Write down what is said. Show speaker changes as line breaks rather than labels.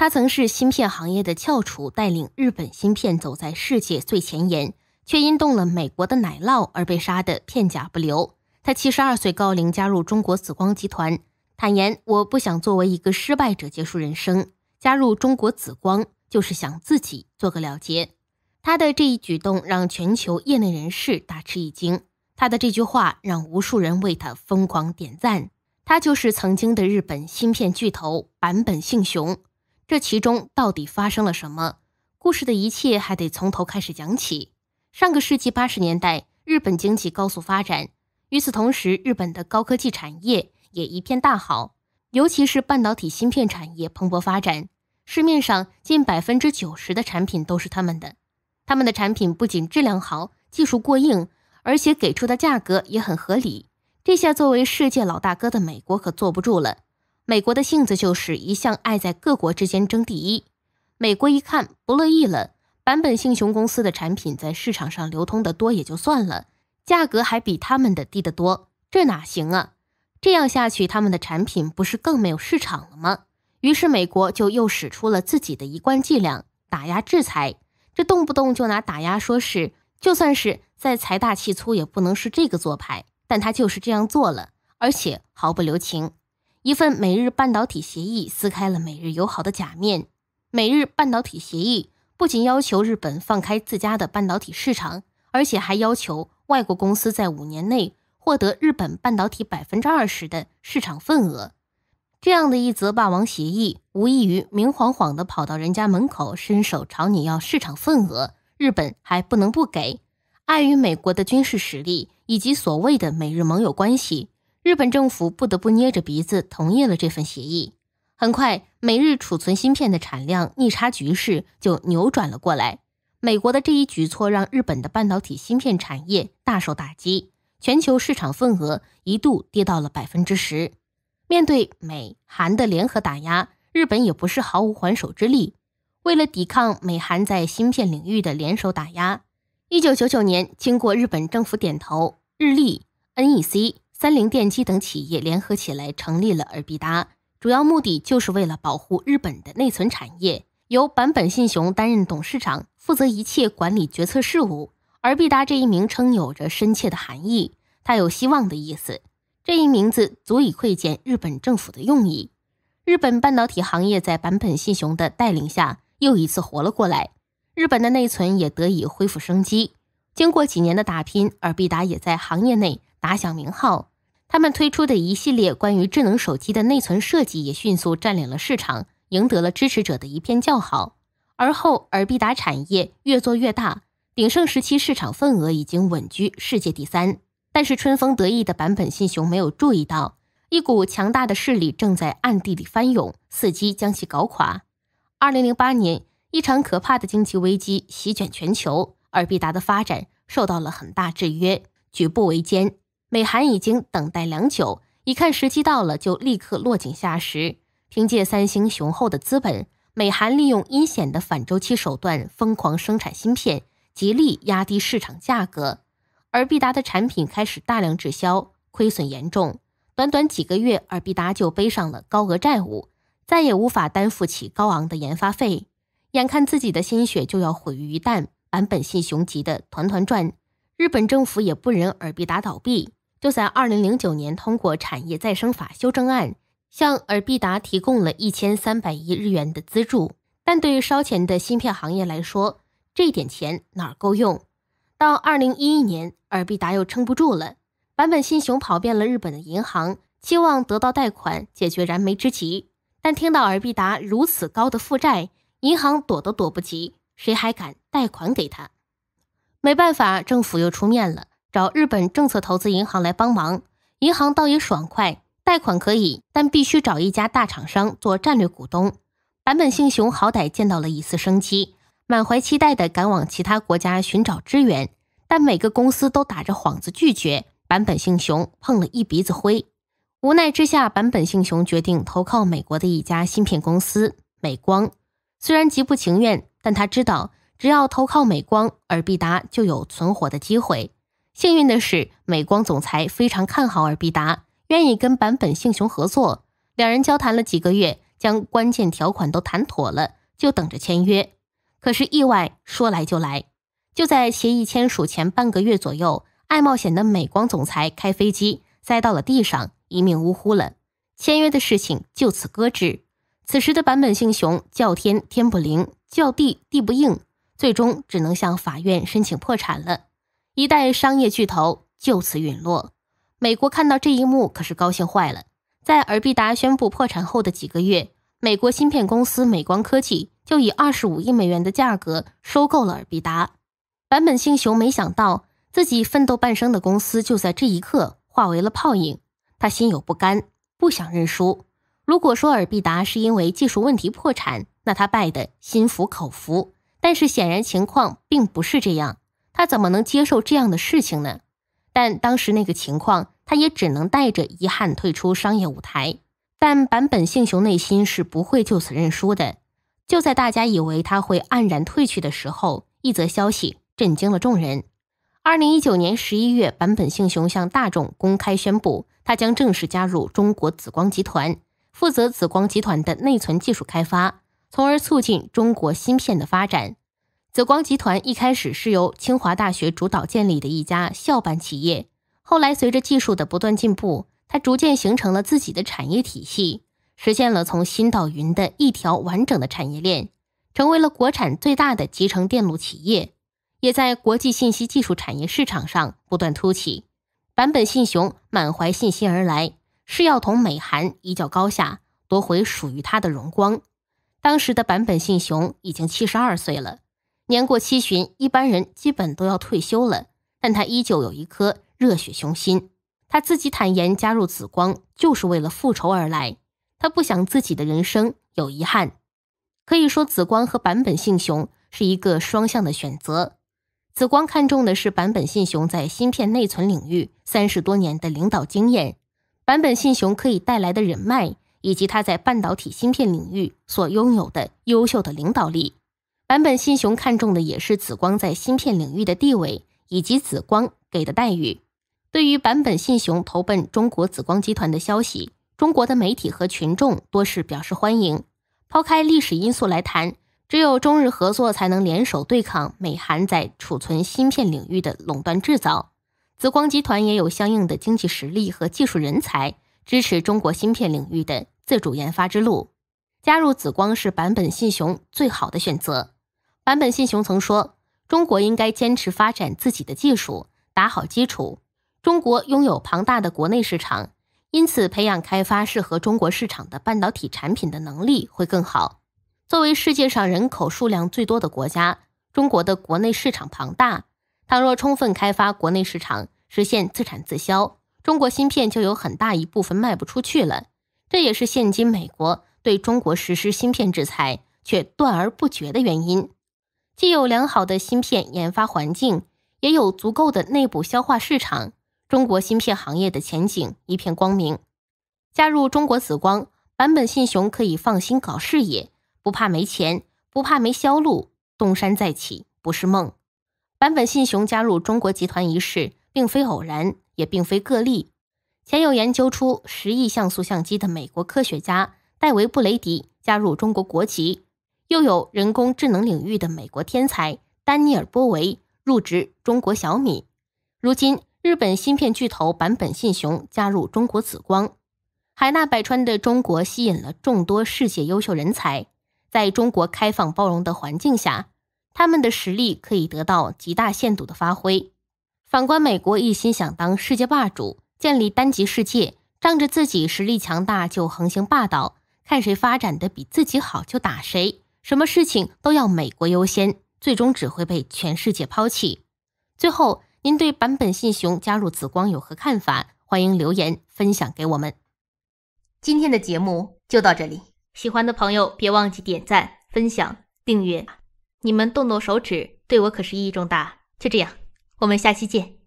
他曾是芯片行业的翘楚，带领日本芯片走在世界最前沿，却因动了美国的奶酪而被杀得片甲不留。他七十二岁高龄加入中国紫光集团，坦言：“我不想作为一个失败者结束人生。加入中国紫光就是想自己做个了结。”他的这一举动让全球业内人士大吃一惊，他的这句话让无数人为他疯狂点赞。他就是曾经的日本芯片巨头坂本幸雄。这其中到底发生了什么？故事的一切还得从头开始讲起。上个世纪八十年代，日本经济高速发展，与此同时，日本的高科技产业也一片大好，尤其是半导体芯片产业蓬勃发展，市面上近百分之九十的产品都是他们的。他们的产品不仅质量好、技术过硬，而且给出的价格也很合理。这下，作为世界老大哥的美国可坐不住了。美国的性子就是一向爱在各国之间争第一，美国一看不乐意了。版本信雄公司的产品在市场上流通的多也就算了，价格还比他们的低得多，这哪行啊？这样下去，他们的产品不是更没有市场了吗？于是美国就又使出了自己的一贯伎俩，打压制裁。这动不动就拿打压说事，就算是再财大气粗，也不能是这个做派。但他就是这样做了，而且毫不留情。一份美日半导体协议撕开了美日友好的假面。美日半导体协议不仅要求日本放开自家的半导体市场，而且还要求外国公司在五年内获得日本半导体百分之二十的市场份额。这样的一则霸王协议，无异于明晃晃的跑到人家门口，伸手朝你要市场份额。日本还不能不给。碍于美国的军事实力以及所谓的美日盟友关系。日本政府不得不捏着鼻子同意了这份协议。很快，美日储存芯片的产量逆差局势就扭转了过来。美国的这一举措让日本的半导体芯片产业大受打击，全球市场份额一度跌到了百分之十。面对美韩的联合打压，日本也不是毫无还手之力。为了抵抗美韩在芯片领域的联手打压，一九九九年，经过日本政府点头，日立、NEC。三菱电机等企业联合起来成立了尔必达，主要目的就是为了保护日本的内存产业。由坂本信雄担任董事长，负责一切管理决策事务。尔必达这一名称有着深切的含义，它有希望的意思。这一名字足以窥见日本政府的用意。日本半导体行业在坂本信雄的带领下，又一次活了过来。日本的内存也得以恢复生机。经过几年的打拼，尔必达也在行业内打响名号。他们推出的一系列关于智能手机的内存设计也迅速占领了市场，赢得了支持者的一片叫好。而后，尔必达产业越做越大，鼎盛时期市场份额已经稳居世界第三。但是，春风得意的版本信雄没有注意到，一股强大的势力正在暗地里翻涌，伺机将其搞垮。二零零八年，一场可怕的经济危机席卷全球，尔必达的发展受到了很大制约，举步维艰。美韩已经等待良久，一看时机到了，就立刻落井下石。凭借三星雄厚的资本，美韩利用阴险的反周期手段，疯狂生产芯片，极力压低市场价格。而必达的产品开始大量滞销，亏损严重。短短几个月，尔必达就背上了高额债务，再也无法担负起高昂的研发费。眼看自己的心血就要毁于一旦，版本信雄急得团团转。日本政府也不忍尔必达倒闭。就在二零零九年通过产业再生法修正案，向尔必达提供了一千三百亿日元的资助，但对于烧钱的芯片行业来说，这点钱哪儿够用？到二零一一年，尔必达又撑不住了，版本新雄跑遍了日本的银行，期望得到贷款解决燃眉之急，但听到尔必达如此高的负债，银行躲都躲不及，谁还敢贷款给他？没办法，政府又出面了。找日本政策投资银行来帮忙，银行倒也爽快，贷款可以，但必须找一家大厂商做战略股东。坂本幸雄好歹见到了一次生机，满怀期待地赶往其他国家寻找支援，但每个公司都打着幌子拒绝。版本幸雄碰了一鼻子灰，无奈之下，版本幸雄决定投靠美国的一家芯片公司美光。虽然极不情愿，但他知道，只要投靠美光，尔必达就有存活的机会。幸运的是，美光总裁非常看好尔必达，愿意跟版本幸雄合作。两人交谈了几个月，将关键条款都谈妥了，就等着签约。可是意外说来就来，就在协议签署前半个月左右，爱冒险的美光总裁开飞机栽到了地上，一命呜呼了。签约的事情就此搁置。此时的版本幸雄叫天天不灵，叫地地不应，最终只能向法院申请破产了。一代商业巨头就此陨落。美国看到这一幕，可是高兴坏了。在尔必达宣布破产后的几个月，美国芯片公司美光科技就以二十五亿美元的价格收购了尔必达。版本幸雄没想到自己奋斗半生的公司就在这一刻化为了泡影，他心有不甘，不想认输。如果说尔必达是因为技术问题破产，那他败得心服口服。但是显然情况并不是这样。他怎么能接受这样的事情呢？但当时那个情况，他也只能带着遗憾退出商业舞台。但坂本幸雄内心是不会就此认输的。就在大家以为他会黯然退去的时候，一则消息震惊了众人。二零一九年十一月，坂本幸雄向大众公开宣布，他将正式加入中国紫光集团，负责紫光集团的内存技术开发，从而促进中国芯片的发展。紫光集团一开始是由清华大学主导建立的一家校办企业，后来随着技术的不断进步，它逐渐形成了自己的产业体系，实现了从芯到云的一条完整的产业链，成为了国产最大的集成电路企业，也在国际信息技术产业市场上不断突起。坂本信雄满怀信心而来，誓要同美韩一较高下，夺回属于他的荣光。当时的坂本信雄已经七十二岁了。年过七旬，一般人基本都要退休了，但他依旧有一颗热血雄心。他自己坦言，加入紫光就是为了复仇而来。他不想自己的人生有遗憾。可以说，紫光和坂本信雄是一个双向的选择。紫光看中的是坂本信雄在芯片内存领域三十多年的领导经验，坂本信雄可以带来的人脉，以及他在半导体芯片领域所拥有的优秀的领导力。版本信雄看中的也是紫光在芯片领域的地位以及紫光给的待遇。对于版本信雄投奔中国紫光集团的消息，中国的媒体和群众多是表示欢迎。抛开历史因素来谈，只有中日合作才能联手对抗美韩在储存芯片领域的垄断制造。紫光集团也有相应的经济实力和技术人才支持中国芯片领域的自主研发之路。加入紫光是版本信雄最好的选择。坂本信雄曾说：“中国应该坚持发展自己的技术，打好基础。中国拥有庞大的国内市场，因此培养开发适合中国市场的半导体产品的能力会更好。作为世界上人口数量最多的国家，中国的国内市场庞大。倘若充分开发国内市场，实现自产自销，中国芯片就有很大一部分卖不出去了。这也是现今美国对中国实施芯片制裁却断而不绝的原因。”既有良好的芯片研发环境，也有足够的内部消化市场，中国芯片行业的前景一片光明。加入中国紫光，版本信雄可以放心搞事业，不怕没钱，不怕没销路，东山再起不是梦。版本信雄加入中国集团一事并非偶然，也并非个例。前有研究出十亿像素相机的美国科学家戴维布雷迪加入中国国籍。又有人工智能领域的美国天才丹尼尔·波维入职中国小米，如今日本芯片巨头坂本信雄加入中国紫光，海纳百川的中国吸引了众多世界优秀人才，在中国开放包容的环境下，他们的实力可以得到极大限度的发挥。反观美国，一心想当世界霸主，建立单极世界，仗着自己实力强大就横行霸道，看谁发展的比自己好就打谁。什么事情都要美国优先，最终只会被全世界抛弃。最后，您对版本信雄加入紫光有何看法？欢迎留言分享给我们。今天的节目就到这里，喜欢的朋友别忘记点赞、分享、订阅，你们动动手指对我可是意义重大。就这样，我们下期见。